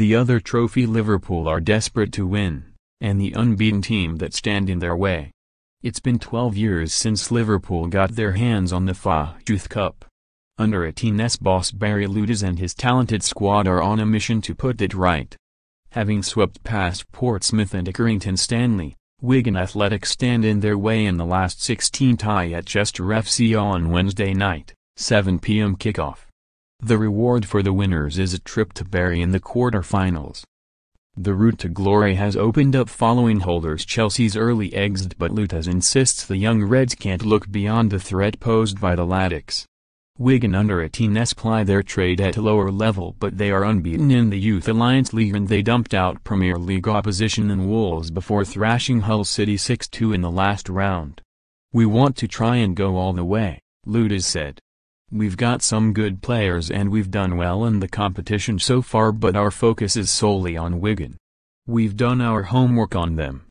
The other trophy Liverpool are desperate to win, and the unbeaten team that stand in their way. It's been 12 years since Liverpool got their hands on the FA Youth Cup. Under-18s boss Barry Ludas and his talented squad are on a mission to put it right. Having swept past Portsmouth and Accrington Stanley, Wigan Athletic stand in their way in the last 16 tie at Chester FC on Wednesday night, 7 p.m. kickoff. The reward for the winners is a trip to bury in the quarter-finals. The route to glory has opened up following holders Chelsea's early exit but Lutas insists the young Reds can't look beyond the threat posed by the Latics. Wigan under 18s ply their trade at a lower level but they are unbeaten in the Youth Alliance League and they dumped out Premier League opposition in Wolves before thrashing Hull City 6-2 in the last round. We want to try and go all the way, Ludas said. We've got some good players and we've done well in the competition so far but our focus is solely on Wigan. We've done our homework on them.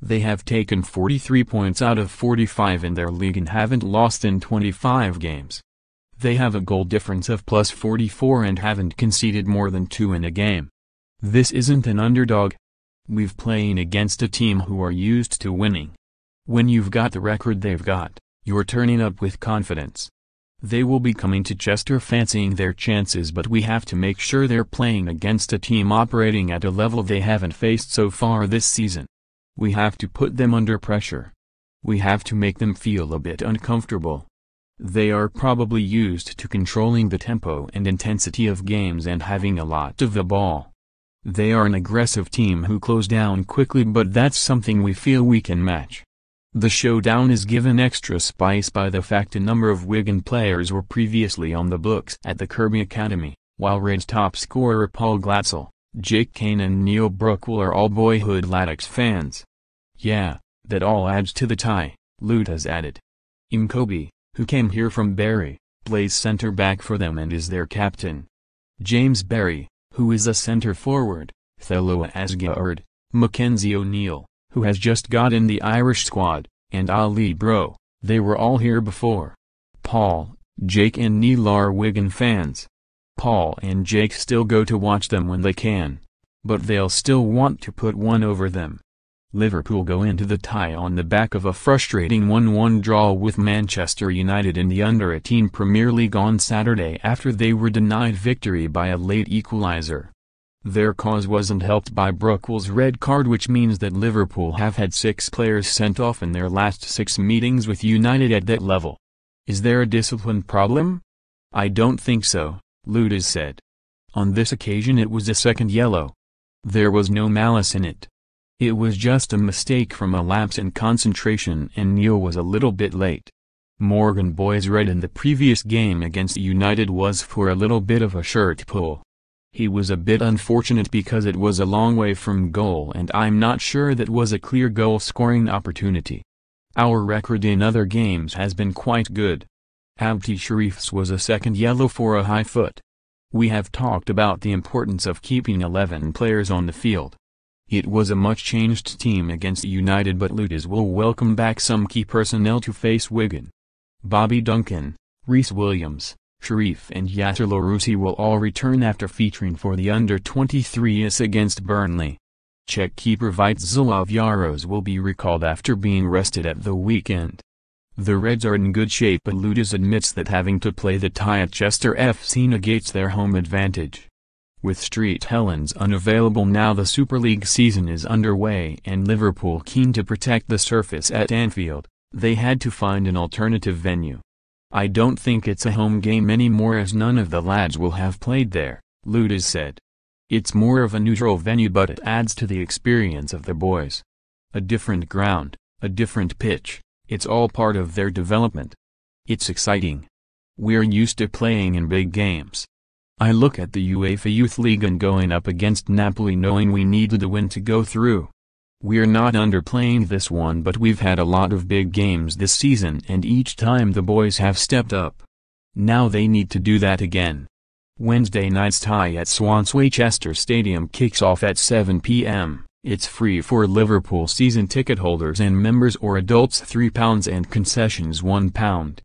They have taken 43 points out of 45 in their league and haven't lost in 25 games. They have a goal difference of plus 44 and haven't conceded more than two in a game. This isn't an underdog. We've playing against a team who are used to winning. When you've got the record they've got, you're turning up with confidence. They will be coming to Chester fancying their chances but we have to make sure they're playing against a team operating at a level they haven't faced so far this season. We have to put them under pressure. We have to make them feel a bit uncomfortable. They are probably used to controlling the tempo and intensity of games and having a lot of the ball. They are an aggressive team who close down quickly but that's something we feel we can match. The showdown is given extra spice by the fact a number of Wigan players were previously on the books at the Kirby Academy, while Reds top scorer Paul Glatzel, Jake Kane and Neil Brookwell are all boyhood Latics fans. Yeah, that all adds to the tie, Lute has added. Imkobi, who came here from Barry, plays centre-back for them and is their captain. James Barry, who is a centre-forward, Theloa Asgaard, Mackenzie O'Neill, who has just got in the Irish squad, and Ali Bro, they were all here before. Paul, Jake and Neil are Wigan fans. Paul and Jake still go to watch them when they can. But they'll still want to put one over them. Liverpool go into the tie on the back of a frustrating 1-1 draw with Manchester United in the under-18 Premier League on Saturday after they were denied victory by a late equaliser. Their cause wasn't helped by Brookwell's red card which means that Liverpool have had six players sent off in their last six meetings with United at that level. Is there a discipline problem? I don't think so, Ludas said. On this occasion it was a second yellow. There was no malice in it. It was just a mistake from a lapse in concentration and Neil was a little bit late. Morgan Boy's red in the previous game against United was for a little bit of a shirt pull. He was a bit unfortunate because it was a long way from goal and I'm not sure that was a clear goal-scoring opportunity. Our record in other games has been quite good. Abdi Sharif's was a second yellow for a high foot. We have talked about the importance of keeping 11 players on the field. It was a much changed team against United but Lutas will welcome back some key personnel to face Wigan. Bobby Duncan, Reese Williams, Sharif and Yasser Larousse will all return after featuring for the under-23s against Burnley. Czech keeper Vitslav Yaros will be recalled after being rested at the weekend. The Reds are in good shape but Ludus admits that having to play the tie at Chester FC negates their home advantage. With Street Helens unavailable now the Super League season is underway and Liverpool keen to protect the surface at Anfield, they had to find an alternative venue. I don't think it's a home game anymore as none of the lads will have played there, Ludas said. It's more of a neutral venue but it adds to the experience of the boys. A different ground, a different pitch, it's all part of their development. It's exciting. We're used to playing in big games. I look at the UEFA Youth League and going up against Napoli knowing we needed a win to go through. We're not underplaying this one but we've had a lot of big games this season and each time the boys have stepped up. Now they need to do that again. Wednesday night's tie at Swansea Chester Stadium kicks off at 7 p.m. It's free for Liverpool season ticket holders and members or adults £3 and concessions £1.